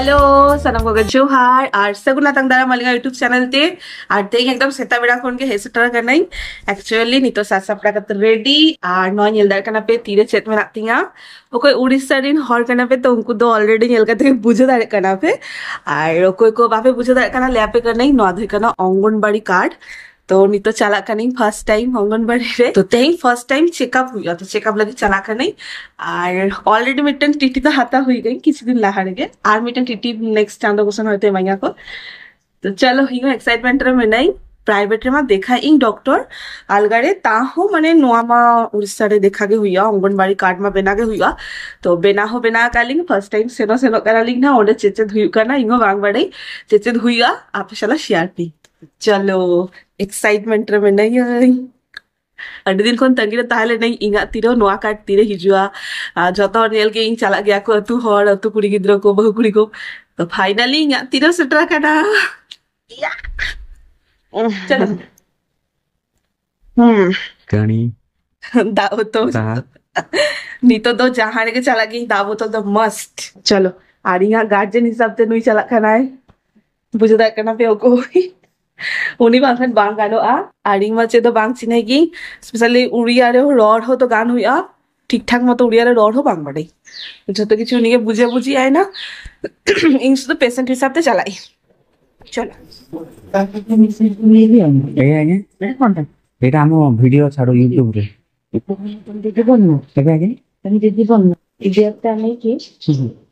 Hello सनम गोगा जोहार और सगुन तंग दारा मलिंगा यूट्यूब चैनल ते और देख एकदम सेता बेड़ा खोन के हेसटर करनाई एक्चुअली नितो सास सपड़ा कत रेडी और नो नेल दार कना पे तीरे चेत में आती हां ओ कोई उड़ीसा रिन हॉर कना पे तो उनको दो ऑलरेडी नेल का ते बुझे दार कना पे और कोई को बापे बुझे दार कना लैपे करनाई नो आधे अंगनबाड़ी कार्ड তো উনি তো চালাকানি ফার্স্ট টাইম অঙ্গনবাড়িরে তো তেই ফার্স্ট টাইম চেকআপ হুইয়া তো চেকআপ লাগি চালাকানি আর অলরেডি মিটেন টিটি তো হাতা হই গই কিছুদিন লাহাড়ে আর মিটেন টিটি নেক্সট চান্দ কোসন হইতে মাইয়া কো তো চলো হিগো এক্সাইটমেন্ট রে মেনাই প্রাইভেট রে মা দেখা ইং ডক্টর আলগারে তাহো মানে নোয়া মা উড়িষ্যা রে দেখা গে হুইয়া অঙ্গনবাড়ি কার্ড মা বেনা গে হুইয়া তো বেনা হো বেনা কালিং ফার্স্ট টাইম সেনো সেনো কারালিং না ওডে চেচে ধুইকা না ইঙ্গো বাংবাড়াই চেচে ধুইয়া আপে শালা শেয়ার পি চলো एक्साइटमेंट रे में नहीं आई अंडे दिन कौन तंगी रे ताहले नहीं इंगा तीरो नुआ काट तीरे हिजुआ जत और नेल के इन चला गया को अतु हर अतु कुड़ी गिद्रो को बहु कुड़ी को तो फाइनली इंगा तीरो सेटरा काटा चल हम्म कणी दाव तो नी तो दो जहां के चला गई दाव तो द मस्ट चलो आरिंगा गार्जियन हिसाब से नुई चला खाना है बुझदा करना पे ओको ᱩᱱᱤ ᱵᱟᱝᱠᱷᱟᱱ ᱵᱟᱝ ᱜᱟᱱᱚᱜᱼᱟ ᱟᱨ ᱤᱧ ᱢᱟ ᱪᱮᱫ ᱫᱚ ᱵᱟᱝ ᱪᱤᱱᱦᱟᱹᱜᱤ ᱥᱯᱮᱥᱟᱞᱤ ᱩᱲᱤᱭᱟ ᱨᱮᱦᱚᱸ ᱨᱚᱲ ᱦᱚᱸ ᱛᱚ ᱜᱟᱱ ᱦᱩᱭᱩᱜᱼᱟ ᱴᱷᱤᱠ ᱴᱷᱟᱠ ᱢᱚᱛᱚ ᱩᱲᱤᱭᱟ ᱨᱮ ᱨᱚᱲ ᱦᱚᱸ ᱵᱟᱝ ᱵᱟᱰᱟᱭ ᱡᱚᱛᱚ ᱠᱤᱪᱷᱩ ᱩᱱᱤᱜᱮ ᱵᱩᱡᱷᱟᱹ ᱵᱩᱡᱷᱤ ᱟᱭ ᱱᱟ ᱤᱧ শুধু পেশেন্ট হিসাব ᱛᱮ ᱪᱟᱞᱟᱜ ᱤᱧ চলো এই আগে এটা আমি ভিডিও ছাড়ো ইউটিউবে এটা আগে আমি দিদি বল না এই ব্যাগটা আমি কি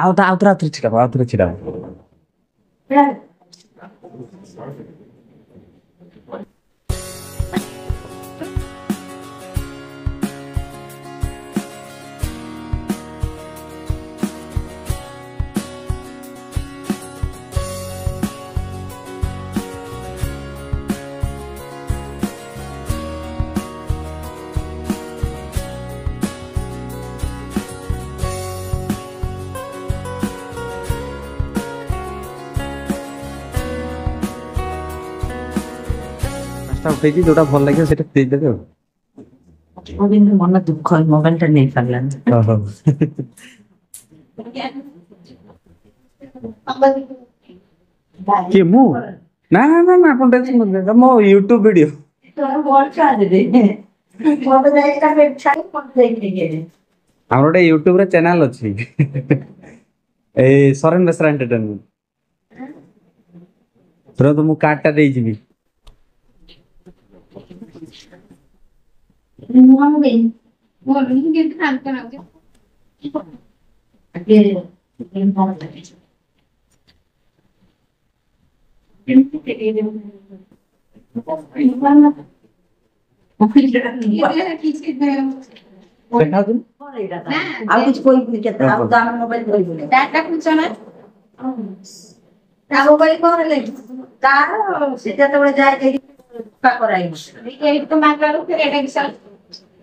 అవతల అవతల చిరావు అవతల చిరావు পেজে যেটা ভালো লাগে সেটা পেজ দেবে আমার ইউটিউব ଆମର ଗୋଟେ ୟୁଟ୍ୟୁବରେ ଚ୍ୟାନେଲ ଅଛି ଏଇ ସରେନ ବେସରା ଏଣ୍ଟରଟେନମେଣ୍ଟ ତୁରନ୍ତ ମୁଁ କାର୍ଡ଼ଟା ଦେଇଯିବି nueve. Bueno, es que gran, gran. Aquí importa eso. आप कुछ कोई भी कहता है आप दाम मोबाइल कोई बोले डाटा कुछ ना ना मोबाइल कौन ले तार सीधा तो बड़े जाए देखिए का कराएंगे एक तो मैं करूँ फिर एक action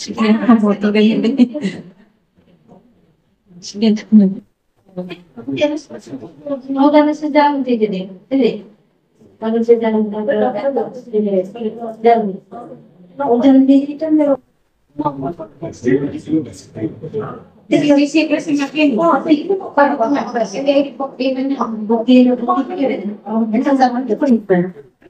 Sige na, kamoto ganyan din. Sige na. Ako ka na sa down, dito din. Dito. Pagod sa down, down. Down dito, meron. Kasi kasi nakin. Oo, sige po. Parang kung ako. Hindi, bukti na niya. Bukti na niya. Ang sasama ko, paper.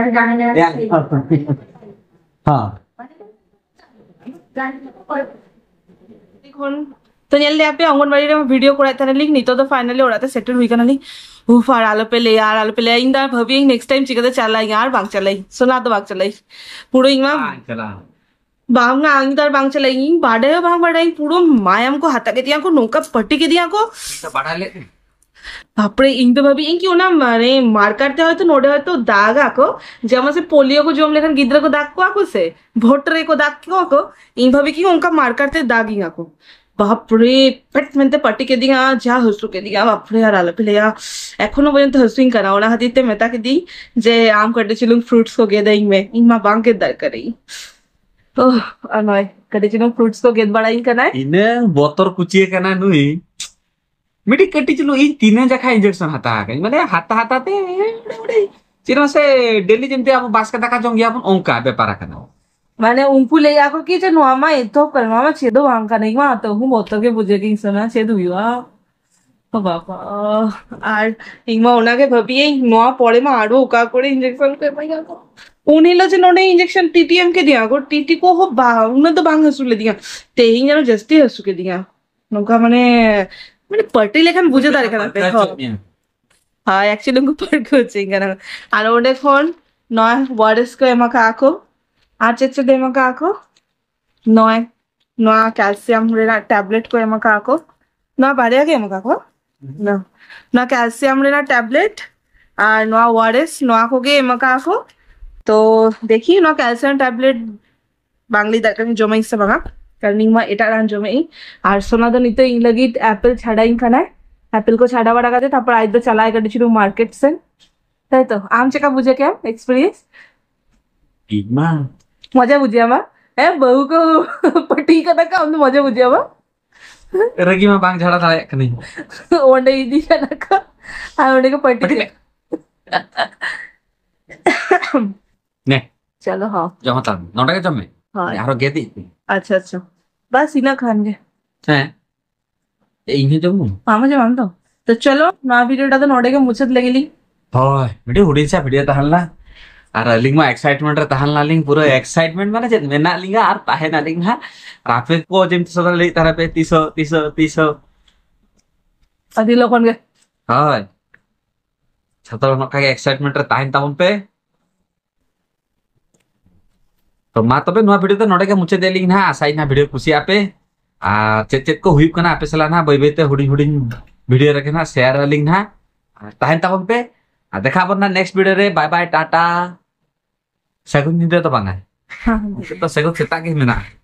ᱟᱨ ᱜᱟᱱᱤ ᱱᱮ ᱦᱟᱸ ᱵᱟᱲᱮ ᱛᱚ ᱧᱮᱞ ᱞᱮᱭᱟᱯᱮ ᱟંગൺવાડી ᱨᱮ video ᱠᱚᱲᱟᱭ ᱛᱟᱦᱮᱱ ᱞᱤᱝ ᱱᱤᱛᱚᱜ ᱫᱚ ᱯᱷᱟᱭᱱᱟᱞᱤ ᱚᱲᱟᱜ ᱛᱮ ᱥᱮᱴᱮᱞ ᱦᱩᱭ ᱠᱟᱱᱟ ᱞᱤᱝ ᱦᱩ ᱯᱟᱨ ᱟᱞᱚᱯᱮ ᱞᱮᱭᱟ ᱟᱨ ᱟᱞᱚᱯᱮ ᱞᱮᱭᱟ ᱤᱧᱫᱟ ᱵᱷᱟᱹᱵᱤ ᱱᱮᱠᱥᱴ ᱴᱟᱭᱤᱢ ᱪᱤᱠᱟᱹᱛᱮ ᱪᱟᱞᱟᱜᱼᱟ ᱭᱟᱨ ᱵᱟᱝ ᱪᱟᱞᱟᱭ ᱥᱚᱱᱟᱛ ᱫᱚ ᱵᱟᱝ ᱪᱟᱞᱟᱭ ᱯᱩᱲᱩᱧ ᱢᱟ ᱪᱟᱞᱟᱜᱼᱟ ᱵᱟᱝᱟ ᱟᱹᱧ ᱛᱟᱨ ᱵᱟᱝ ᱪᱟᱞ बापरे इन तो भाभी इनकी ना मैंने मार काटते हुए तो नोडे हुए तो दाग आको जब से पोलियो को जो हम लेखन गिद्र को दाग को आको से भोटरे को दाग क्यों आको इन भाभी की उनका मार काटते दाग ही आको बापरे पेट में तो पट्टी के दिया जा हसु के दिया बापरे यार आलो पिले यार एकोनो वजन तो हसु करा होना हदीते फ्रूट्स को गेदा में इन दर करे ओह को गेद बड़ा इन मिट्टी कटी चलो इन तीन जखा इंजेक्शन हाथ आगे मैंने हाथ हाथाते चेना से डेली जमी आप बास्क दाका जो गया उनका बेपार माने उनको ले आको कि जे नोमा एतो कर मामा छेदो वांग नहीं मा तो हु मोतो के बुझे के सुना छेद हुआ ओ बाबा आर इमा ओना के भबी ए नोआ पड़े मा आडो उका कोड़े इंजेक्शन के भाई आको उनी जे नोने इंजेक्शन टीटीएम के दिया को टीटी को हो बा उन तो बांग हसुले दिया तेही जानो जस्ती हसु के दिया नोका माने মানে ಪರ್ಟಿಲ್ ಎಕನ್ ಬುಜೆ ದಾರೆ ಕನ দেখো হ্যাঁ অ্যাকচুয়ালি আমি পার্ক হচ্ছে কেন আর ওটা ফোন নয় ওয়ারেস কো এমাকে আঁকো আর চেচ্ছে এমাকে আঁকো নয় নয় ক্যালসিয়াম রেনা ট্যাবলেট কো এমাকে আঁকো না বাড়ি আগে এমাকে আঁকো না না ক্যালসিয়াম রেনা ট্যাবলেট আর নয় ওয়ারেস নয় কোগে এমাকে আঁকো তো দেখি নয় ক্যালসিয়াম ট্যাবলেট বাংলি দাঁড় জমা ইচ্ছে বাঙা ᱴᱟᱨᱱᱤᱝ ᱢᱟ ᱮᱴᱟᱜ ᱨᱟᱱ ᱡᱚᱢᱮ ᱤᱧ ᱟᱨ ᱥᱚᱱᱟ ᱫᱚ ᱱᱤᱛᱚᱜ ᱤᱧ ᱞᱟᱹᱜᱤᱫ ᱮᱯᱮᱞ ᱪᱷᱟᱰᱟᱧ ᱠᱟᱱᱟᱭ एप्पल को छाड़ा बड़ा करते तपर आज तो चला कर छिलो मार्केट से তাই তো আম চেকা বুঝে কেম এক্সপেরিয়েন্স ইগমা মজা বুঝে আমা এ বউ কো পটি কথা কাম তো মজা বুঝে আমা রগি মা বাং ঝাড়া থায় কনি ওন্ডে ইদি জানা কা আ ওন্ডে কো পটি নে চলো হ জমা তাম নটা কে জমে හරි. අර ගෙති. আচ্ছা আচ্ছা. बस इना खाएंगे हैं इन्हें तो मामा जी मानता तो चलो ना वीडियो डाल नोडे के मुझसे लगेली हाय वीडियो हुडी से वीडियो तहल ना আর লিং মা এক্সাইটমেন্ট রে তাহাল না লিং পুরো এক্সাইটমেন্ট মানে চেত মেনা লিং আর তাহে না লিং হা রাপে কো জেম তো সদা লি তারা পে 300 300 300 আদি লোকন গে হায় ছাত্র নকা এক্সাইটমেন্ট রে তাহিন তামন পে तो माँ तब ना भिडियो तो ना मुचाद दिए ना आशाई ना भिडियो खुशी आपे चे चेक को आपे सला ना बै बैते हूँ हूँ भिडियो रखे ना सेयार अली ना तहन पे देखा बना नेक्स्ट भिडियो रे बाय बाय टाटा सेगुन तो बांगा तो सेगुन सेता के